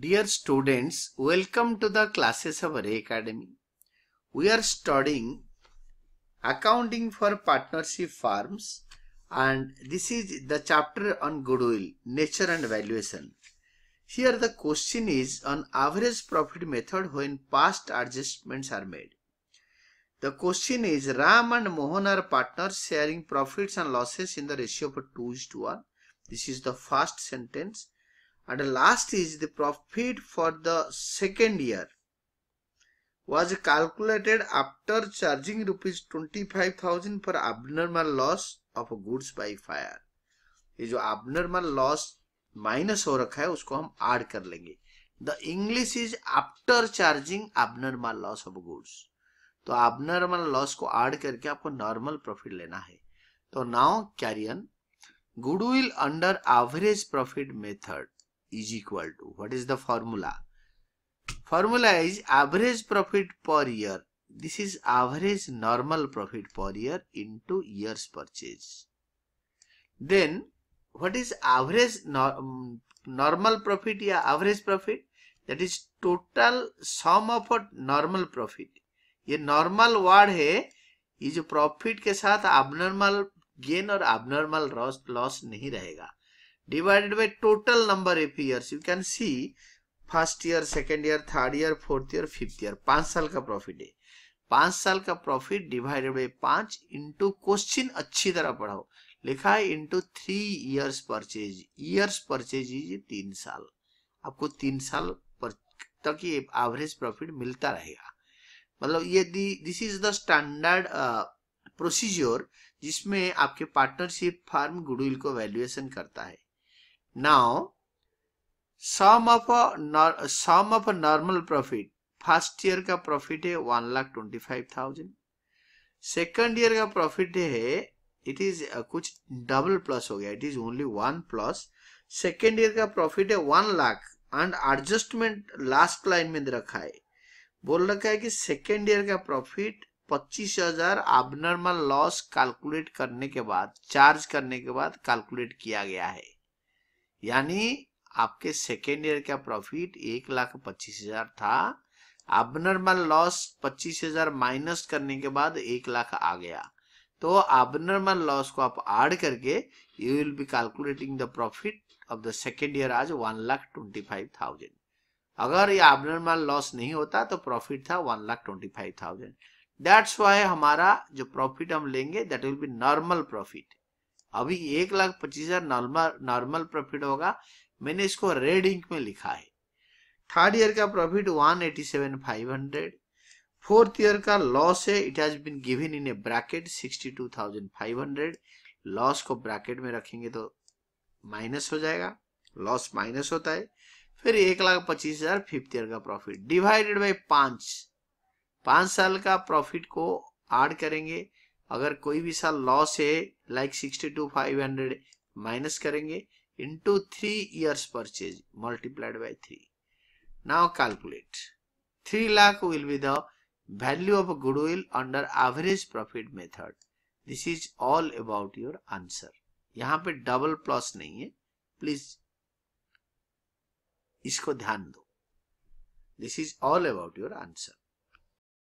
Dear students, welcome to the classes of Ray Academy. We are studying accounting for partnership firms and this is the chapter on goodwill, nature and valuation. Here the question is on average profit method when past adjustments are made. The question is Ram and Mohan are partners sharing profits and losses in the ratio of 2 is to 1. This is the first sentence and the last is the profit for the second year was calculated after charging rupees 25,000 for abnormal loss of goods by fire ये जो abnormal loss minus हो रखा है उसको हम add कर लेंगे the english is after charging abnormal loss of goods तो abnormal loss को add करके आपको normal profit लेना है तो now carry on goodwill under average profit method is equal to what is the formula formula is average profit per year this is average normal profit per year into years purchase then what is average no, normal profit या average profit that is total sum of normal profit ये normal word है ये जो profit के साथ abnormal gain और abnormal loss loss नहीं रहेगा divided by total number of years you can see first year second year third year fourth year fifth year पांच साल का प्रॉफिट है पांच साल का प्रॉफिट डिवाइडेड बाई पांच इंटू क्वेश्चन अच्छी तरह पढ़ाओ लिखा है into three years purchase years purchase is तीन साल आपको तीन साल पर तक ये एवरेज प्रॉफिट मिलता रहेगा मतलब ये this is the standard procedure जिसमें आपके पार्टनरशिप फार्म गुडविल को वैल्यूएशन करता है Now, sum of a sum of a normal profit. First year का profit है one lakh twenty five thousand second year का प्रॉफिट है इट इज कुछ डबल प्लस हो गया it is only one plus second year का प्रॉफिट है one lakh and adjustment last line में रखा है बोल रखा है कि सेकेंड ईयर का प्रॉफिट पच्चीस हजार लॉस कैलकुलेट करने के बाद चार्ज करने के बाद कैलकुलेट किया गया है यानी आपके सेकेंड ईयर का प्रॉफिट एक लाख पच्चीस हजार था नॉर्मल लॉस पच्चीस हजार माइनस करने के बाद एक लाख आ गया तो नॉर्मल लॉस को आप ऐड करके you will be calculating the profit of the second year आज one lakh twenty five thousand अगर ये अब नॉर्मल लॉस नहीं होता तो प्रॉफिट था one lakh twenty five thousand that's why हमारा जो प्रॉफिट हम लेंगे that will be normal profit अभी एक लाख पच्चीस हजार नॉर्मल प्रॉफिट होगा मैंने इसको रेड इंक में लिखा है थर्ड ईयर का profit one eighty seven five hundred fourth year का लॉस है it has been given in a bracket sixty two thousand five hundred loss को ब्रैकेट में रखेंगे तो माइनस हो जाएगा लॉस माइनस होता है फिर एक लाख पच्चीस हजार फिफ्थ ईयर का प्रॉफिट डिवाइडेड बाई पांच पांच साल का प्रॉफिट को ऐड करेंगे अगर कोई भी साल लॉस है like sixty two five hundred minus करेंगे into three years purchase multiplied by three now calculate three lakh will be the value of goodwill under average profit method this is all about your answer यहाँ पे double plus नहीं है please इसको ध्यान दो this is all about your answer